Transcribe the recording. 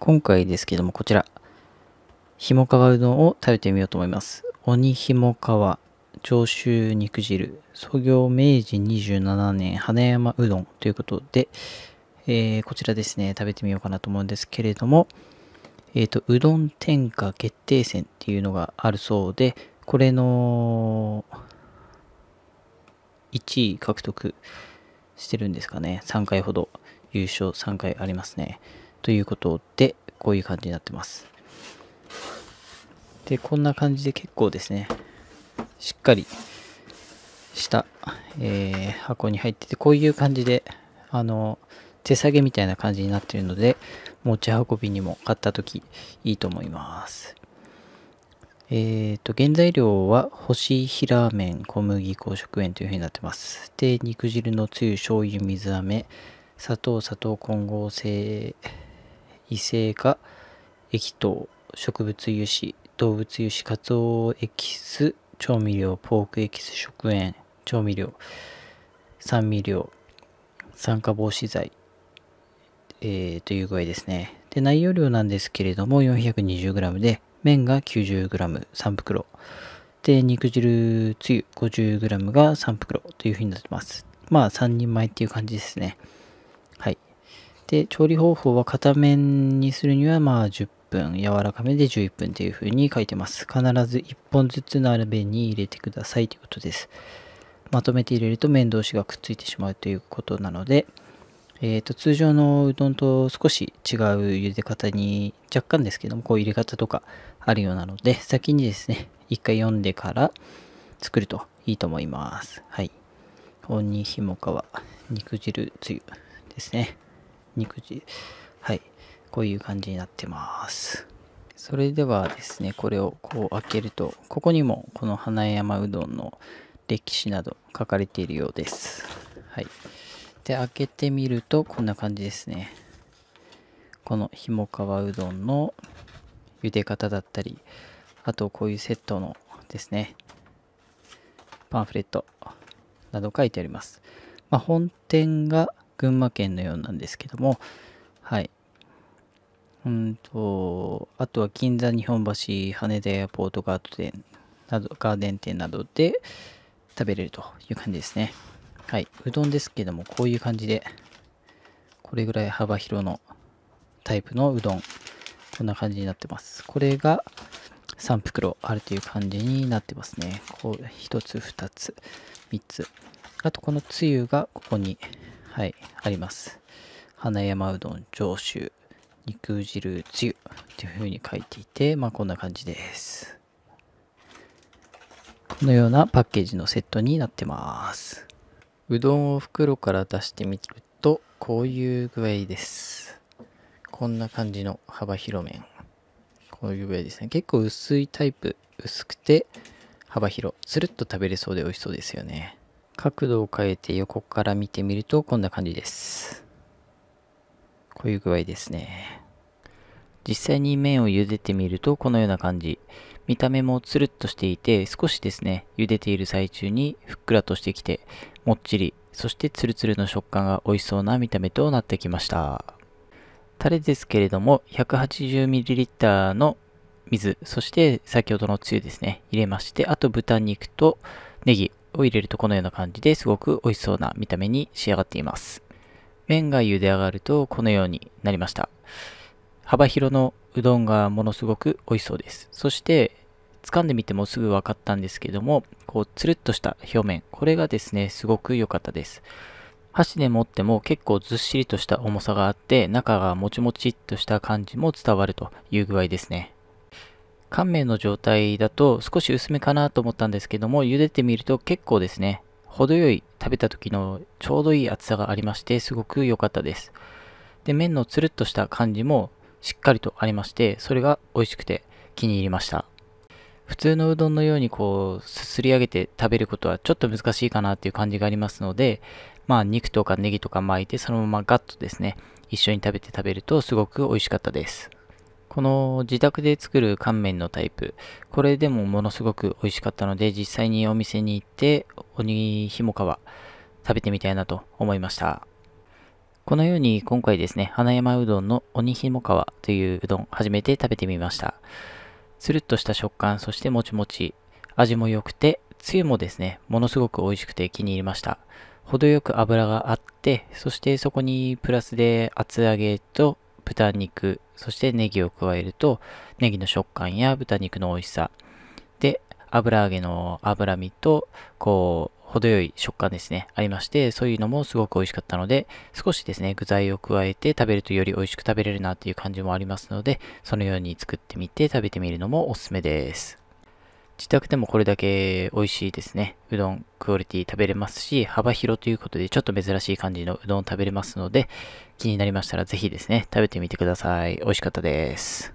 今回ですけども、こちら、ひもかわうどんを食べてみようと思います。鬼ひもかわ、長州肉汁、創業明治27年、花山うどんということで、えー、こちらですね、食べてみようかなと思うんですけれども、えっ、ー、と、うどん天下決定戦っていうのがあるそうで、これの1位獲得してるんですかね。3回ほど優勝3回ありますね。ということで、こういう感じになってます。で、こんな感じで結構ですね、しっかりした、えー、箱に入ってて、こういう感じで、あの、手提げみたいな感じになってるので、持ち運びにも買った時いいと思います。えっ、ー、と、原材料は、干し平麺、小麦粉、食塩というふうになってます。で、肉汁のつゆ、醤油、水飴、砂糖、砂糖混合成異性化、液糖、植物油脂、動物油脂、カツオエキス、調味料、ポークエキス、食塩、調味料、酸味料、酸化防止剤、えー、という具合ですね。で、内容量なんですけれども、420g で、麺が 90g、3袋。で、肉汁つゆ 50g が3袋というふうになってます。まあ、3人前っていう感じですね。はい。で、調理方法は片面にするには、まあ10分、柔らかめで11分というふうに書いてます。必ず1本ずつのべに入れてくださいということです。まとめて入れると麺同士がくっついてしまうということなので、えーと、通常のうどんと少し違う茹で方に若干ですけどもこう入れ方とかあるようなので先にですね一回読んでから作るといいと思いますはい鬼ひもかわ肉汁つゆですね肉汁。はい。こういう感じになってます。それではですね、これをこう開けると、ここにもこの花山うどんの歴史など書かれているようです。はい。で、開けてみるとこんな感じですね。このひもかわうどんの茹で方だったり、あとこういうセットのですね、パンフレットなど書いてあります。まあ、本店が群馬県のようなんですけども、はい。うんと、あとは銀座、日本橋、羽田エアポートガード店など、ガーデン店などで食べれるという感じですね。はい。うどんですけども、こういう感じで、これぐらい幅広のタイプのうどん。こんな感じになってます。これが3袋あるという感じになってますね。こう、1つ、2つ、3つ。あと、このつゆがここにはい、あります。花山うどん上州肉汁つゆっていうふうに書いていて、まあこんな感じです。このようなパッケージのセットになってます。うどんを袋から出してみると、こういう具合です。こんな感じの幅広麺。こういう具合ですね。結構薄いタイプ、薄くて幅広。つるっと食べれそうで美味しそうですよね。角度を変えて横から見てみるとこんな感じです。こういう具合ですね。実際に麺を茹でてみるとこのような感じ。見た目もつるっとしていて少しですね、茹でている最中にふっくらとしてきてもっちり、そしてツルツルの食感が美味しそうな見た目となってきました。タレですけれども 180ml の水、そして先ほどのつゆですね、入れまして、あと豚肉とネギ、を入れるとこのような感じですごく美味しそうな見た目に仕上がっています。麺が茹で上がるとこのようになりました。幅広のうどんがものすごく美味しそうです。そして掴んでみてもすぐ分かったんですけども、こうつるっとした表面、これがですね、すごく良かったです。箸で持っても結構ずっしりとした重さがあって、中がもちもちっとした感じも伝わるという具合ですね。乾麺の状態だと少し薄めかなと思ったんですけども、茹でてみると結構ですね、程よい食べた時のちょうどいい厚さがありまして、すごく良かったです。で、麺のつるっとした感じもしっかりとありまして、それが美味しくて気に入りました。普通のうどんのようにこうすすり上げて食べることはちょっと難しいかなっていう感じがありますのでまあ肉とかネギとか巻いてそのままガッとですね一緒に食べて食べるとすごく美味しかったですこの自宅で作る乾麺のタイプ、これでもものすごく美味しかったので、実際にお店に行って、鬼ひもかわ食べてみたいなと思いました。このように今回ですね、花山うどんの鬼ひもかわといううどん、初めて食べてみました。つるっとした食感、そしてもちもち、味も良くて、つゆもですね、ものすごく美味しくて気に入りました。程よく油があって、そしてそこにプラスで厚揚げと豚肉、そしてネギを加えると、ネギの食感や豚肉の美味しさ、で、油揚げの脂身と、こう、程よい食感ですね、ありまして、そういうのもすごく美味しかったので、少しですね、具材を加えて食べるとより美味しく食べれるなっていう感じもありますので、そのように作ってみて食べてみるのもおすすめです。自宅でもこれだけ美味しいですね。うどんクオリティ食べれますし、幅広ということでちょっと珍しい感じのうどん食べれますので、気になりましたらぜひですね、食べてみてください。美味しかったです。